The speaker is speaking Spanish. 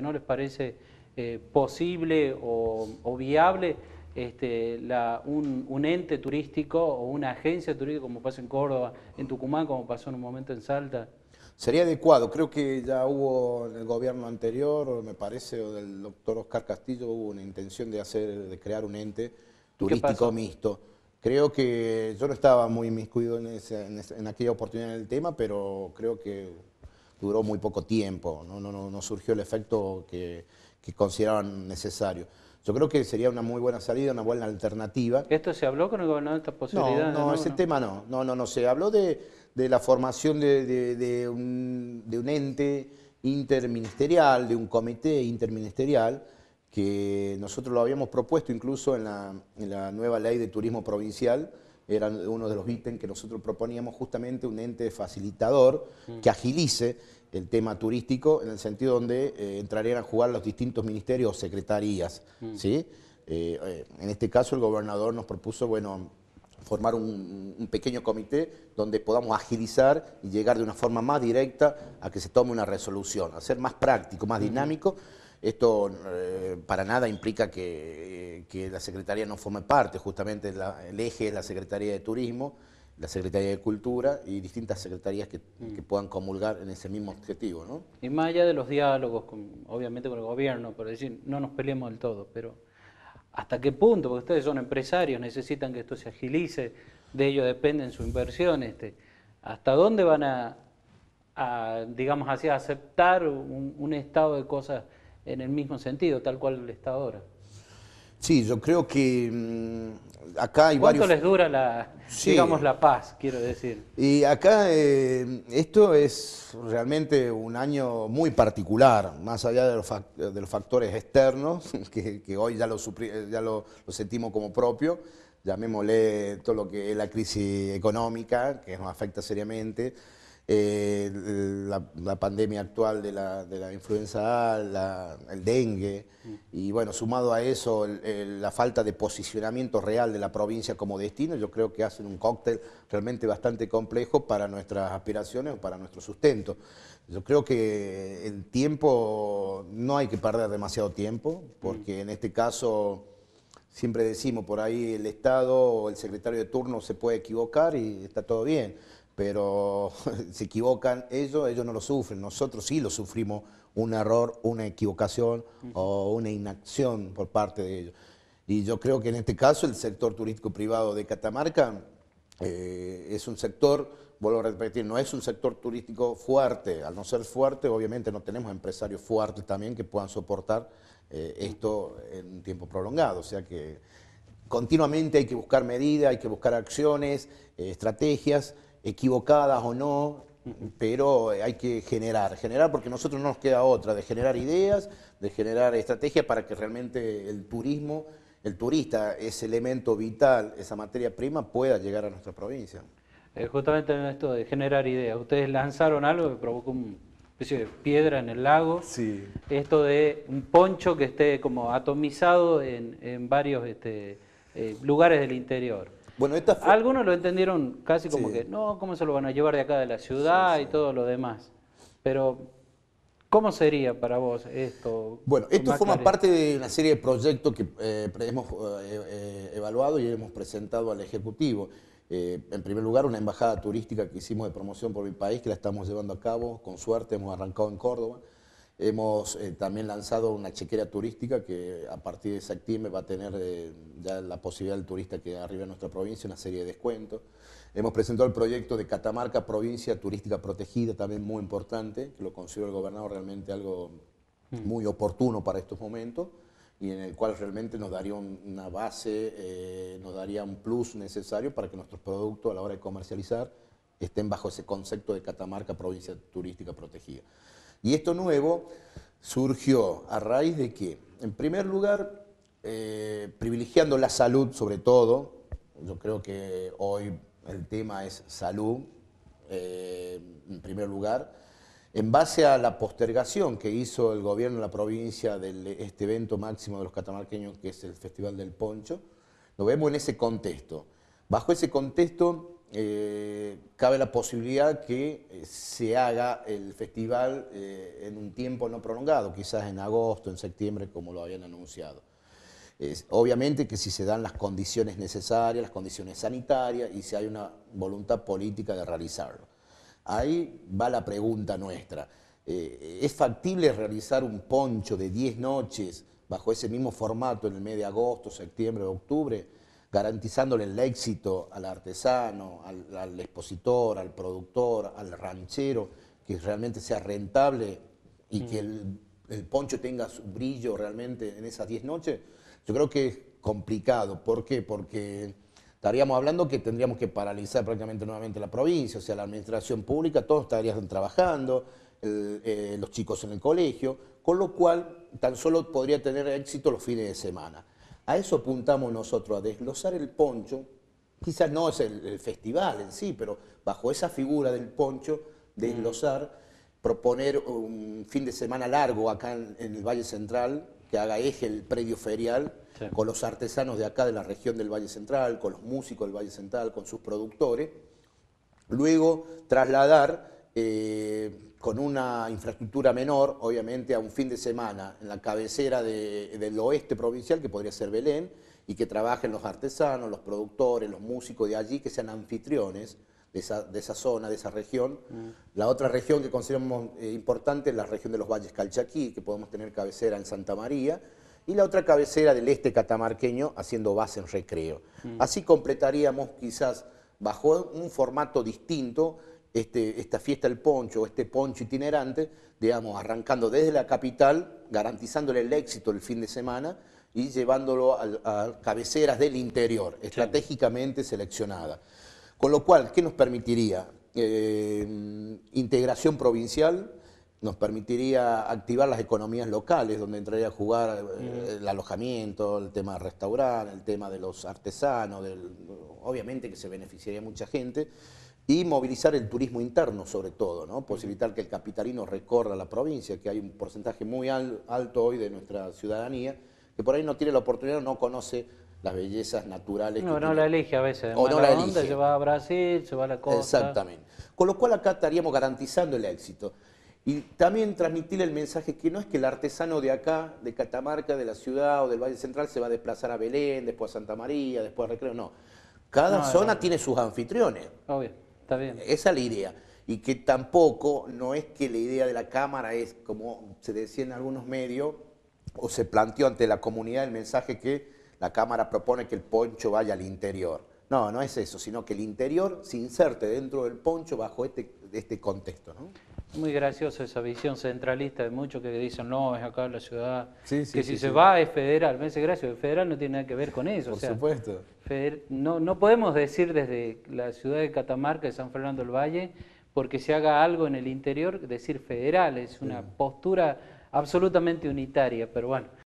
¿No les parece eh, posible o, viable este, un, ente turístico o una agencia turística como pasa en Córdoba, en Tucumán, como pasó en un momento en Salta? Sería adecuado, creo que ya hubo en el gobierno anterior, me parece, o del doctor Oscar Castillo, hubo una intención de, hacer, de crear un ente turístico mixto. Creo que yo no estaba muy inmiscuido en, en aquella oportunidad en el tema, pero creo que duró muy poco tiempo, no, no, no, no surgió el efecto que, que, consideraban necesario. Yo creo que sería una muy buena salida, una buena alternativa. ¿Esto se habló con el gobernador de esta posibilidad? No, no, ese tema no. No, no, no. Se habló de, de la formación de, de, de, un, de un ente interministerial, de un comité interministerial, que nosotros lo habíamos propuesto incluso en la, en la, nueva ley de turismo provincial, era uno de los ítems que nosotros proponíamos justamente un ente facilitador mm. que agilice el tema turístico en el sentido donde eh, entrarían a jugar los distintos ministerios o secretarías. Mm. ¿sí? Eh, eh, en este caso el gobernador nos propuso, bueno, formar un, pequeño comité donde podamos agilizar y llegar de una forma más directa a que se tome una resolución, a ser más práctico, más dinámico. Esto para nada implica que que la Secretaría no forme parte, justamente el eje es la Secretaría de Turismo, la Secretaría de Cultura y distintas secretarías mm. que, puedan comulgar en ese mismo objetivo. ¿no? Y más allá de los diálogos, con, obviamente con el gobierno, por decir, no nos peleemos del todo, pero ¿hasta qué punto? Porque ustedes son empresarios, necesitan que esto se agilice, de ello dependen su inversión. Este. ¿Hasta dónde van a, digamos así, aceptar un estado de cosas en el mismo sentido, tal cual está ahora? Sí, yo creo que mm, acá hay ¿Cuánto les dura la, digamos, la paz, quiero decir? Y acá eh, esto es realmente un año muy particular, más allá de los, factores externos, que, hoy ya, lo, ya lo, lo, sentimos como propio, llamémosle todo lo que es la crisis económica, que nos afecta seriamente, eh, la, pandemia actual de la, influenza A, el dengue, y bueno, sumado a eso la falta de posicionamiento real de la provincia como destino, yo creo que hacen un cóctel realmente bastante complejo para nuestras aspiraciones o para nuestro sustento. Yo creo que el tiempo, no hay que perder demasiado tiempo, porque en este caso siempre decimos, por ahí el Estado o el secretario de turno se puede equivocar y está todo bien pero se equivocan ellos, ellos no lo sufren, nosotros sí lo sufrimos, un error, una equivocación o una inacción por parte de ellos. Y yo creo que en este caso el sector turístico privado de Catamarca eh, es un sector, vuelvo a repetir, no es un sector turístico fuerte. Al no ser fuerte, obviamente no tenemos empresarios fuertes también que puedan soportar eh, esto en un tiempo prolongado. O sea que continuamente hay que buscar medidas, hay que buscar acciones, eh, estrategias equivocadas o no, pero eh, hay que generar, generar porque nosotros no nos queda otra, de generar ideas, de generar estrategias para que realmente el turismo, el turista, ese elemento vital, esa materia prima, pueda llegar a nuestra provincia. Eh, justamente en esto de generar ideas, ustedes lanzaron algo que provocó una especie de piedra en el lago, sí. esto de un poncho que esté como atomizado en, varios este, eh, lugares del interior. Bueno, esta Algunos lo entendieron casi como que, no, ¿cómo se lo van a llevar de acá de la ciudad y todo lo demás? Pero, ¿cómo sería para vos esto? Bueno, esto forma parte de una serie de proyectos que eh, hemos eh, eh, evaluado y hemos presentado al Ejecutivo. en primer lugar, una embajada turística que hicimos de promoción por mi país, que la estamos llevando a cabo, con suerte, hemos arrancado en Córdoba. Hemos eh, también lanzado una chequera turística que a partir de septiembre va a tener eh, ya la posibilidad del turista que arriba a nuestra provincia una serie de descuentos. Hemos presentado el proyecto de Catamarca, provincia turística protegida, también muy importante, que lo considero el gobernador realmente algo mm. muy oportuno para estos momentos y en el cual realmente nos daría una base, eh, nos daría un plus necesario para que nuestros productos a la hora de comercializar estén bajo ese concepto de Catamarca, provincia turística protegida. Y esto nuevo surgió a raíz de que, en primer lugar, eh, privilegiando la salud sobre todo, yo creo que hoy el tema es salud, eh, en primer lugar, en base a la postergación que hizo el gobierno de la provincia de este evento máximo de los catamarqueños, que es el Festival del Poncho, lo vemos en ese contexto. Bajo ese contexto, eh, cabe la posibilidad que eh, se haga el festival eh, en un tiempo no prolongado, quizás en agosto, en septiembre, como lo habían anunciado. obviamente que si se dan las condiciones necesarias, las condiciones sanitarias y si hay una voluntad política de realizarlo. Ahí va la pregunta nuestra. ¿Es factible realizar un poncho de 10 noches bajo ese mismo formato en el mes de agosto, septiembre, octubre? garantizándole el éxito al artesano, al, expositor, al productor, al ranchero, que realmente sea rentable y mm. que el, poncho tenga su brillo realmente en esas 10 noches, yo creo que es complicado. ¿Por qué? Porque estaríamos hablando que tendríamos que paralizar prácticamente nuevamente la provincia, o sea, la administración pública, todos estarían trabajando, eh, los chicos en el colegio, con lo cual tan solo podría tener éxito los fines de semana. A eso apuntamos nosotros, a desglosar el poncho. Quizás no es el, festival en sí, pero bajo esa figura del poncho, desglosar, proponer un fin de semana largo acá en, el Valle Central, que haga eje el predio ferial, con los artesanos de acá de la región del Valle Central, con los músicos del Valle Central, con sus productores. Luego trasladar... Eh, con una infraestructura menor, obviamente, a un fin de semana en la cabecera del oeste provincial, que podría ser Belén, y que trabajen los artesanos, los productores, los músicos de allí, que sean anfitriones de esa, zona, de esa región. Mm. La otra región que consideramos eh, importante es la región de los Valles Calchaquí, que podemos tener cabecera en Santa María, y la otra cabecera del este catamarqueño haciendo base en recreo. Mm. Así completaríamos quizás bajo un formato distinto este, esta fiesta del poncho, este poncho itinerante, digamos, arrancando desde la capital, garantizándole el éxito el fin de semana y llevándolo a, cabeceras del interior, estratégicamente seleccionada. Con lo cual, ¿qué nos permitiría? Eh, integración provincial, nos permitiría activar las economías locales, donde entraría a jugar eh, mm. el alojamiento, el tema restaurante, el tema de los artesanos, obviamente que se beneficiaría mucha gente y movilizar el turismo interno sobre todo, ¿no? posibilitar que el capitalino recorra la provincia, que hay un porcentaje muy alto hoy de nuestra ciudadanía, que por ahí no tiene la oportunidad, no conoce las bellezas naturales. No, no la elige a veces. O no la se va a Brasil, se va a la costa. Exactamente. Con lo cual acá estaríamos garantizando el éxito. Y también transmitirle el mensaje que no es que el artesano de acá, de Catamarca, de la ciudad o del Valle Central se va a desplazar a Belén, después a Santa María, después a Recreo, no. Cada zona tiene sus anfitriones. Obvio. Esa es la idea. Y que tampoco, no es que la idea de la Cámara es, como se decía en algunos medios, o se planteó ante la comunidad el mensaje que la Cámara propone que el poncho vaya al interior. No, no es eso, sino que el interior se inserte dentro del poncho bajo este, este contexto. Muy graciosa esa visión centralista de muchos que dicen, no, es acá la ciudad, que si se va es federal. Me dice, gracias, federal no tiene nada que ver con eso. Por supuesto. No, no podemos decir desde la ciudad de Catamarca, de San Fernando del Valle, porque se haga algo en el interior, decir federal, es una postura absolutamente unitaria, pero bueno.